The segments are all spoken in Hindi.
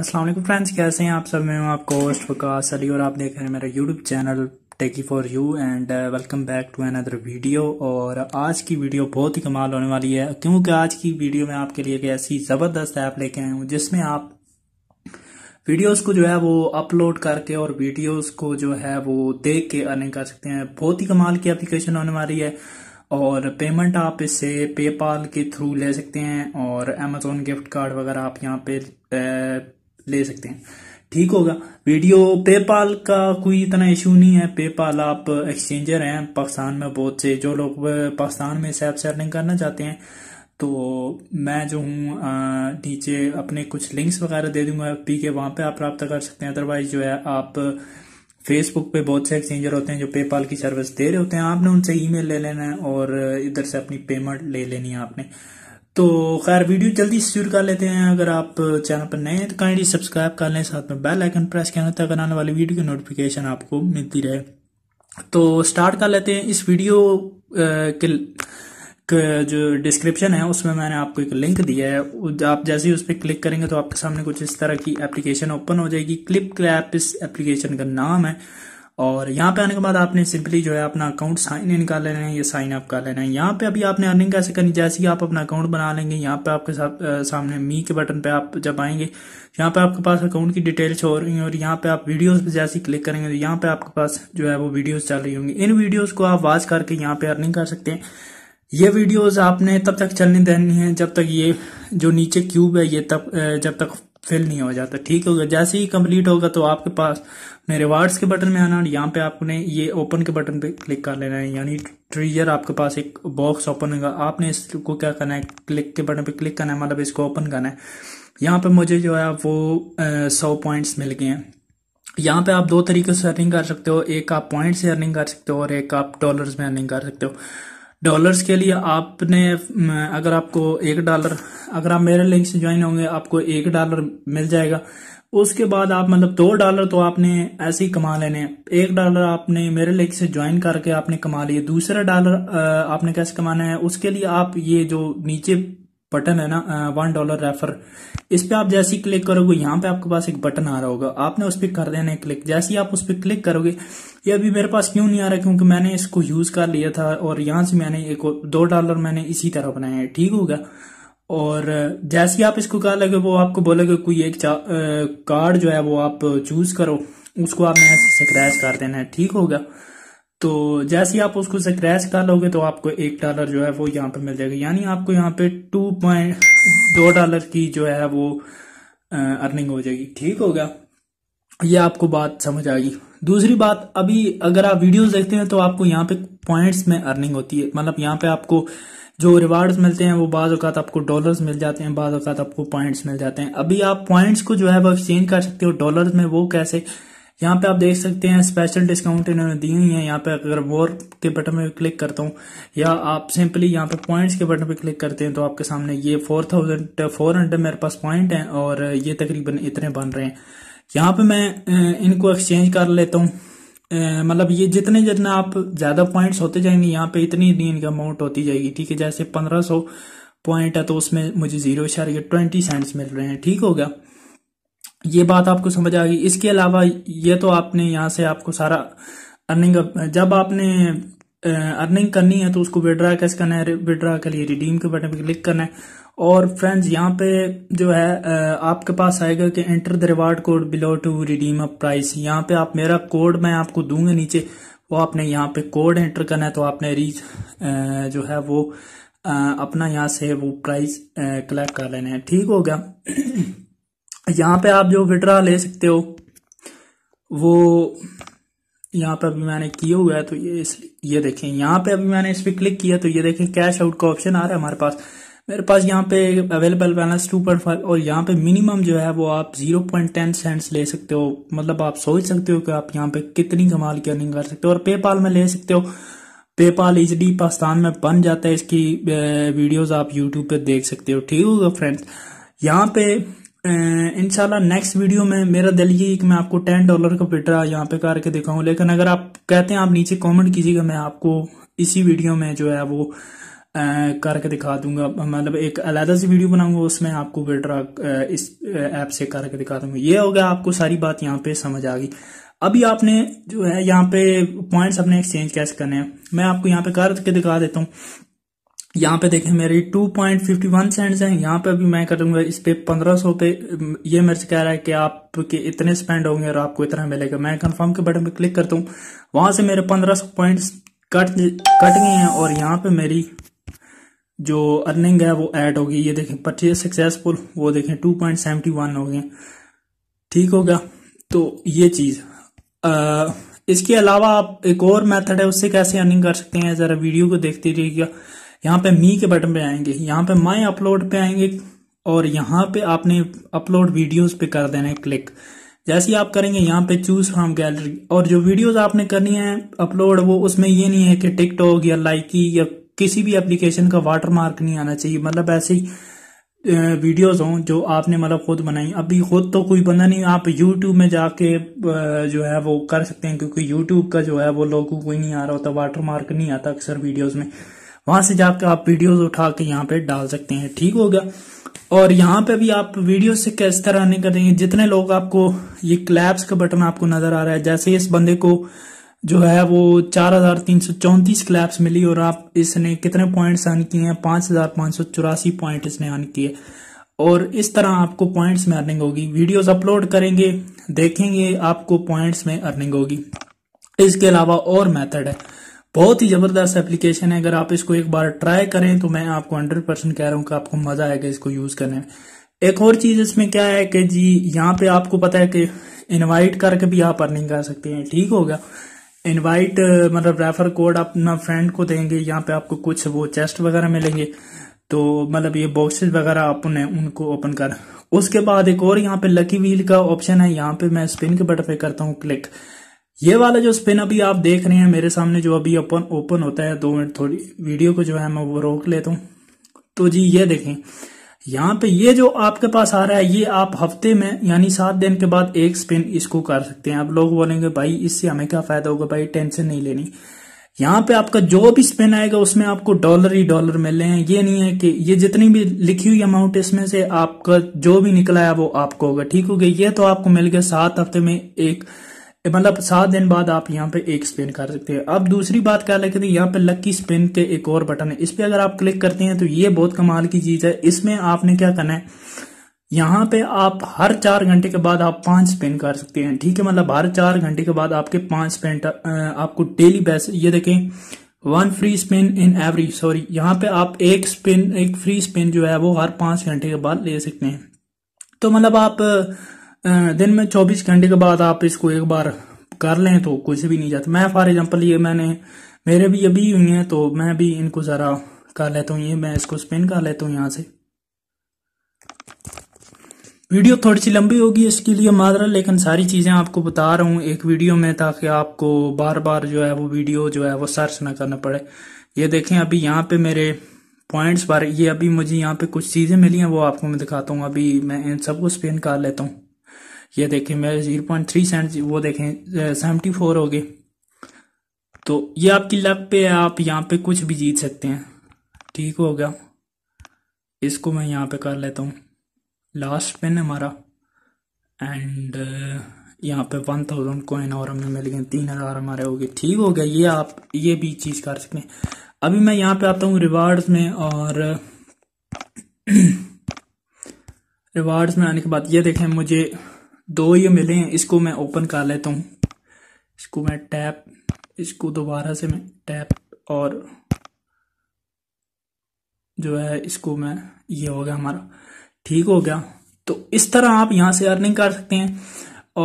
अस्सलाम वालेकुम फ्रेंड्स कैसे हैं आप सब मैं हूं आपको होस्ट वकास अली और आप देख रहे हैं मेरा YouTube channel Techy for you and welcome back to another video और आज की वीडियो बहुत ही कमाल होने वाली है क्योंकि आज की वीडियो में आपके लिए एक ऐसी ज़बरदस्त ऐप लेके आया हूँ जिसमें आप वीडियोस को जो है वो अपलोड करके और वीडियोस को जो है वो देख के अर्निंग कर सकते हैं बहुत ही कमाल की एप्लीकेशन होने वाली है और पेमेंट आप इससे पेपाल के थ्रू ले सकते हैं और अमेजोन गिफ्ट कार्ड वगैरह आप यहाँ पे uh, ले सकते हैं ठीक होगा वीडियो पेपाल का कोई इतना इशू नहीं है पेपाल आप एक्सचेंजर हैं पाकिस्तान में बहुत से जो लोग पाकिस्तान में सैप सर्निंग करना चाहते हैं तो मैं जो हूँ नीचे अपने कुछ लिंक्स वगैरह दे दूंगा पी के वहाँ पे आप प्राप्त कर सकते हैं अदरवाइज जो है आप फेसबुक पे बहुत से एक्सचेंजर होते हैं जो पेपाल की सर्विस दे रहे होते हैं आपने उनसे ईमेल ले लेना है और इधर से अपनी पेमेंट ले लेनी है आपने तो खैर वीडियो जल्दी शुरू कर लेते हैं अगर आप चैनल पर नए हैं तो काइंडली सब्सक्राइब कर लें साथ में बेल आइकन प्रेस करना ताकि आने वाली वीडियो की नोटिफिकेशन आपको मिलती रहे तो स्टार्ट कर लेते हैं इस वीडियो के जो डिस्क्रिप्शन है उसमें मैंने आपको एक लिंक दिया है आप जैसे ही उस पर क्लिक करेंगे तो आपके सामने कुछ इस तरह की एप्लीकेशन ओपन हो जाएगी क्लिप क्लैप इस एप्लीकेशन का नाम है और यहाँ पे आने के बाद आपने सिंपली जो है अपना अकाउंट साइन इन कर लेना है या साइन अप कर लेना है यहाँ पे अभी आपने अर्निंग कैसे करनी जैसे ही आप अपना अकाउंट बना लेंगे यहाँ पे आपके साथ सामने मी के बटन पे आप जब आएंगे यहाँ पे आपके पास अकाउंट की डिटेल्स हो रही है और यहाँ पे आप वीडियोज पे जैसे क्लिक करेंगे तो यहाँ पे आपके पास जो है वो वीडियोज चल रही होंगी इन वीडियोज को आप वॉच करके यहाँ पे अर्निंग कर सकते हैं ये वीडियोज आपने तब तक चलने देनी है जब तक ये जो नीचे क्यूब है ये तब जब तक फिल नहीं हो जाता ठीक होगा जैसे ही कंप्लीट होगा तो आपके पास में रिवार्ड्स के बटन में आना और यहाँ पे आपने ये ओपन के बटन पे क्लिक कर लेना है यानी ट्रीजर आपके पास एक बॉक्स ओपन होगा आपने इसको क्या करना है क्लिक के बटन पे क्लिक करना है मतलब इसको ओपन करना है यहाँ पे मुझे जो है वो सौ पॉइंट्स मिल गए हैं यहाँ पे आप दो तरीके से अर्निंग कर सकते हो एक आप पॉइंट से अर्निंग कर सकते हो और एक आप डॉलर में अर्निंग कर सकते हो डॉलर्स के लिए आपने अगर आपको एक डॉलर अगर आप मेरे लिंक से ज्वाइन होंगे आपको एक डॉलर मिल जाएगा उसके बाद आप मतलब दो डॉलर तो आपने ऐसे ही कमा लेने एक डॉलर आपने मेरे लिंक से ज्वाइन करके आपने कमा लिए दूसरा डॉलर आपने कैसे कमाना है उसके लिए आप ये जो नीचे बटन है ना वन डॉलर रेफर इस पे आप जैसे ही क्लिक करोगे यहाँ पे आपके पास एक बटन आ रहा होगा आपने उस पर कर देना है क्लिक जैसे ही आप उस पर क्लिक करोगे ये अभी मेरे पास क्यों नहीं आ रहा क्योंकि मैंने इसको यूज कर लिया था और यहाँ से मैंने एक दो डॉलर मैंने इसी तरह बनाया है ठीक होगा और जैसे ही आप इसको कर लगे वो आपको बोलेगा कोई एक कार्ड जो है वो आप चूज करो उसको आपने ऐसे स्क्रैच कर देना है ठीक होगा तो जैसे ही आप उसको से क्रैश लोगे तो आपको एक डॉलर जो है वो यहाँ पे मिल जाएगा यानी आपको यहाँ पे टू पॉइंट दो डॉलर की जो है वो अर्निंग हो जाएगी ठीक होगा ये आपको बात समझ आ गई दूसरी बात अभी अगर आप वीडियोस देखते हैं तो आपको यहाँ पे पॉइंट्स में अर्निंग होती है मतलब यहाँ पे आपको जो रिवार्ड्स मिलते हैं वो बाज़ अवत आपको डॉलर्स मिल जाते हैं बाज़ अवत आपको पॉइंट्स मिल जाते हैं अभी आप पॉइंट्स को जो है वो एक्सचेंज कर सकते हो डॉलर्स में वो कैसे यहाँ पे आप देख सकते हैं स्पेशल डिस्काउंट इन्होंने दी हुई है यहाँ पे अगर वोर के बटन पे क्लिक करता हूँ या आप सिंपली यहाँ पे पॉइंट्स के बटन पे क्लिक करते हैं तो आपके सामने ये फोर थाउजेंड फोर हंड्रेड मेरे पास पॉइंट हैं और ये तकरीबन इतने बन रहे हैं यहाँ पे मैं इनको एक्सचेंज कर लेता हूँ मतलब ये जितने जितने आप ज्यादा पॉइंट होते जाएंगे यहाँ पे इतनी इतनी इनकी अमाउंट होती जाएगी ठीक है जैसे पंद्रह पॉइंट है तो उसमें मुझे जीरो ट्वेंटी सेंट्स मिल रहे हैं ठीक होगा ये बात आपको समझ आ गई इसके अलावा ये तो आपने यहाँ से आपको सारा अर्निंग जब आपने अर्निंग करनी है तो उसको विड्रा कैसे करना है विड्रा के लिए रिडीम के बटन पर क्लिक करना है और फ्रेंड्स यहाँ पे जो है आपके पास आएगा कि enter the reward code below to redeem a prize यहाँ पे आप मेरा कोड मैं आपको दूंगा नीचे वो आपने यहाँ पे कोड एंटर करना है तो आपने रीच जो है वो अपना यहाँ से वो प्राइस कलेक्ट कर लेना है ठीक हो गया यहाँ पे आप जो विड्रा ले सकते हो वो यहाँ पे अभी मैंने किया हुआ है तो ये ये देखें यहाँ पे अभी मैंने इस पर क्लिक किया तो ये देखें कैश आउट का ऑप्शन आ रहा है हमारे पास मेरे पास यहाँ पे available balance two point five और यहाँ पे मिनिमम जो है वो आप जीरो पॉइंट टेन सेंट्स ले सकते हो मतलब आप सोच सकते हो कि आप यहाँ पे कितनी कमाल की अर्निंग कर सकते हो और पेपाल में ले सकते हो पेपाल इजली पाकिस्तान में बन जाता है इसकी वीडियोस आप यूट्यूब पे देख सकते हो ठीक होगा फ्रेंड्स यहाँ पे इनशाला नेक्स्ट वीडियो में मेरा दिल ये कि मैं आपको टेन डॉलर का पिटरा यहाँ पे करके दिखाऊं लेकिन अगर आप कहते हैं आप नीचे कमेंट कीजिएगा मैं आपको इसी वीडियो में जो है वो करके दिखा दूंगा मतलब एक अलहदा सी वीडियो बनाऊंगा उसमें आपको विड्रा इस ऐप से करके दिखा दूंगा ये हो गया आपको सारी बात यहाँ पे समझ आ गई अभी आपने जो है यहाँ पे पॉइंट्स अपने एक्सचेंज कैसे करने हैं मैं आपको यहाँ पे करके दिखा देता हूँ यहाँ पे देखें मेरी two point fifty one cents हैं यहाँ पे अभी मैं करूंगा इस पे पंद्रह सौ पे ये मेरे से कह रहा है कि आपके इतने स्पेंड होंगे और आपको इतना मिलेगा मैं कंफर्म के बटन पे क्लिक करता हूँ वहां से मेरे पंद्रह सौ पॉइंट्स कट कट गए हैं और यहाँ पे मेरी जो अर्निंग है वो ऐड होगी ये देखें पच्चीस सक्सेसफुल वो देखें टू पॉइंट सेवेंटी वन हो गए ठीक हो गया तो ये चीज़ इसके अलावा आप एक और मेथड है उससे कैसे अर्निंग कर सकते हैं ज़रा वीडियो को देखते रहिएगा यहाँ पे मी के बटन पे आएंगे यहाँ पे माई अपलोड पे आएंगे और यहाँ पे आपने अपलोड वीडियोस पे कर देना है क्लिक जैसे ही आप करेंगे यहाँ पे चूज फ्रॉम गैलरी और जो वीडियोस आपने करनी है अपलोड वो उसमें ये नहीं है कि टिकटॉक या लाइकी या किसी भी एप्लीकेशन का वाटर मार्क नहीं आना चाहिए मतलब ऐसे ही वीडियोज हों जो आपने मतलब खुद बनाई अभी खुद तो कोई बंदा नहीं आप यूट्यूब में जाके जो है वो कर सकते हैं क्योंकि यूट्यूब का जो है वो लोगों को नहीं आ रहा होता वाटर मार्क नहीं आता अक्सर वीडियोज में वहां से जाकर आप वीडियोस उठा के यहाँ पे डाल सकते हैं ठीक हो गया और यहाँ पे भी आप वीडियो से किस तरह नहीं करेंगे जितने लोग आपको ये क्लैप्स का बटन आपको नजर आ रहा है जैसे इस बंदे को जो है वो चार हजार तीन सौ चौंतीस क्लैप्स मिली और आप इसने कितने पॉइंट्स अर्न किए हैं पांच हजार पांच सौ चौरासी पॉइंट इसने अर्न किए और इस तरह आपको पॉइंट्स में अर्निंग होगी वीडियोस अपलोड करेंगे देखेंगे आपको पॉइंट्स में अर्निंग होगी इसके अलावा और मेथड है बहुत ही जबरदस्त एप्लीकेशन है अगर आप इसको एक बार ट्राई करें तो मैं आपको हंड्रेड परसेंट कह रहा हूँ कि आपको मजा आएगा इसको यूज करने में एक और चीज इसमें क्या है कि जी यहाँ पे आपको पता है कि इनवाइट करके भी आप अर्निंग कर सकते हैं ठीक हो गया इनवाइट मतलब रेफर कोड अपना फ्रेंड को देंगे यहाँ पे आपको कुछ वो चेस्ट वगैरह मिलेंगे तो मतलब ये बॉक्सेस वगैरह आपने उनको ओपन कर उसके बाद एक और यहाँ पे लकी व्हील का ऑप्शन है यहाँ पे मैं स्पिन के बटन पे करता हूँ क्लिक ये वाला जो स्पिन अभी आप देख रहे हैं मेरे सामने जो अभी ओपन ओपन होता है दो मिनट थोड़ी वीडियो को जो है मैं वो रोक लेता हूँ तो जी ये देखें यहाँ पे ये जो आपके पास आ रहा है ये आप हफ्ते में यानी सात दिन के बाद एक स्पिन इसको कर सकते हैं आप लोग बोलेंगे भाई इससे हमें क्या फायदा होगा भाई टेंशन नहीं लेनी यहाँ पे आपका जो भी स्पिन आएगा उसमें आपको डॉलर ही डॉलर मिल रहे हैं ये नहीं है कि ये जितनी भी लिखी हुई अमाउंट इसमें से आपका जो भी निकला है वो आपको होगा ठीक हो गया ये तो आपको मिल गया सात हफ्ते में एक मतलब सात दिन बाद आप यहाँ पे एक स्पिन कर सकते हैं अब दूसरी बात क्या लेते हैं यहाँ पे लकी स्पिन के एक और बटन है इस पर अगर आप क्लिक करते हैं तो ये बहुत कमाल की चीज है इसमें आपने क्या करना है यहाँ पे आप हर चार घंटे के बाद आप पांच स्पिन कर सकते हैं ठीक है मतलब हर चार घंटे के बाद आपके पांच स्पिन आपको डेली बेस ये देखें one free spin in every sorry यहाँ पे आप एक स्पिन एक फ्री स्पिन जो है वो हर पांच घंटे के बाद ले सकते हैं तो मतलब आप दिन में 24 घंटे के बाद आप इसको एक बार कर लें तो कुछ भी नहीं जाता मैं फॉर एग्जांपल ये मैंने मेरे भी अभी हुई हैं तो मैं भी इनको ज़रा कर लेता हूँ ये मैं इसको स्पिन कर लेता हूँ यहाँ से वीडियो थोड़ी सी लंबी होगी इसके लिए मादरा लेकिन सारी चीज़ें आपको बता रहा हूँ एक वीडियो में ताकि आपको बार बार जो है वो वीडियो जो है वो सर्च ना करना पड़े ये देखें अभी यहाँ पे मेरे पॉइंट्स पर ये अभी मुझे यहाँ पे कुछ चीज़ें मिली हैं वो आपको मैं दिखाता हूँ अभी मैं इन सबको स्पेन कर लेता हूँ ये देखें मेरे जीरो पॉइंट थ्री सेंट वो देखें सेवेंटी फोर हो गए तो ये आपकी लक पे है आप यहाँ पे कुछ भी जीत सकते हैं ठीक हो गया इसको मैं यहाँ पे कर लेता हूँ लास्ट पेन हमारा एंड यहाँ पे वन थाउजेंड कोइन और हमें मिल गए तीन हज़ार हमारे हो गए ठीक हो गया ये आप ये भी चीज़ कर सकते हैं अभी मैं यहाँ पे आता हूँ रिवार्ड्स में और रिवार्ड्स में आने के बाद ये देखें मुझे दो ये मिले हैं इसको मैं ओपन कर लेता हूँ इसको मैं टैप इसको दोबारा से मैं टैप और जो है इसको मैं ये हो गया हमारा ठीक हो गया तो इस तरह आप यहाँ से अर्निंग कर सकते हैं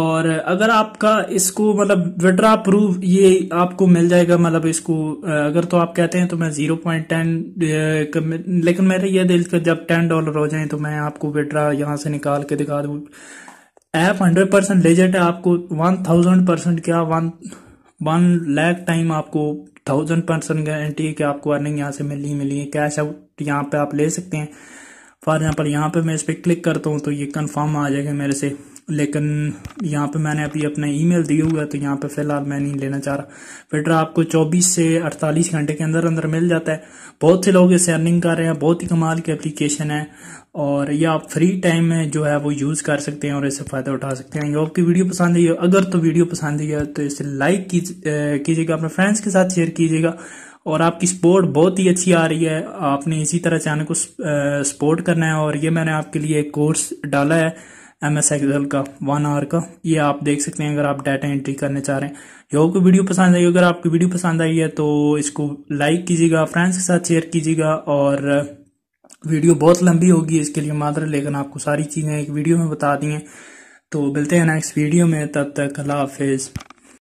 और अगर आपका इसको मतलब विड्रा प्रूफ ये आपको मिल जाएगा मतलब इसको अगर तो आप कहते हैं तो मैं जीरो पॉइंट टेन लेकिन मेरा ये दिल का जब टेन डॉलर हो जाए तो मैं आपको विड्रा यहाँ से निकाल के दिखा दूँ ऐप हंड्रेड परसेंट लेजेट है आपको वन थाउजेंड परसेंट क्या वन वन लैक टाइम आपको थाउजेंड परसेंट गारंटी है कि आपको अर्निंग यहाँ से मिली मिली है कैश आउट यहाँ पे आप ले सकते हैं फॉर एग्जाम्पल यहाँ पे मैं इस पर क्लिक करता हूँ तो ये कन्फर्म आ जाएगा मेरे से लेकिन यहाँ पे मैंने अभी अपना ईमेल दिया हुआ है तो यहाँ पे फ़िलहाल मैं नहीं लेना चाह रहा फिल्टर आपको 24 से 48 घंटे के अंदर अंदर मिल जाता है बहुत से लोग इसे अर्निंग कर रहे हैं बहुत ही कमाल की एप्लीकेशन है और ये आप फ्री टाइम में जो है वो यूज़ कर सकते हैं और इससे फ़ायदा उठा सकते हैं योग की वीडियो पसंद आई अगर तो वीडियो पसंद आई है तो इसे लाइक कीजिएगा अपने फ्रेंड्स के साथ शेयर कीजिएगा और आपकी सपोर्ट बहुत ही अच्छी आ रही है आपने इसी तरह चैनल को सपोर्ट करना है और ये मैंने आपके लिए एक कोर्स डाला है एम एस एक्सएल का वन आवर का ये आप देख सकते हैं अगर आप डाटा एंट्री करने चाह रहे हैं योग आपको वीडियो पसंद आई अगर आपकी वीडियो पसंद आई है तो इसको लाइक कीजिएगा फ्रेंड्स के साथ शेयर कीजिएगा और वीडियो बहुत लंबी होगी इसके लिए मात्र लेकिन आपको सारी चीज़ें एक वीडियो में बता दी हैं तो मिलते हैं नेक्स्ट वीडियो में तब तक अल्लाह हाफिज़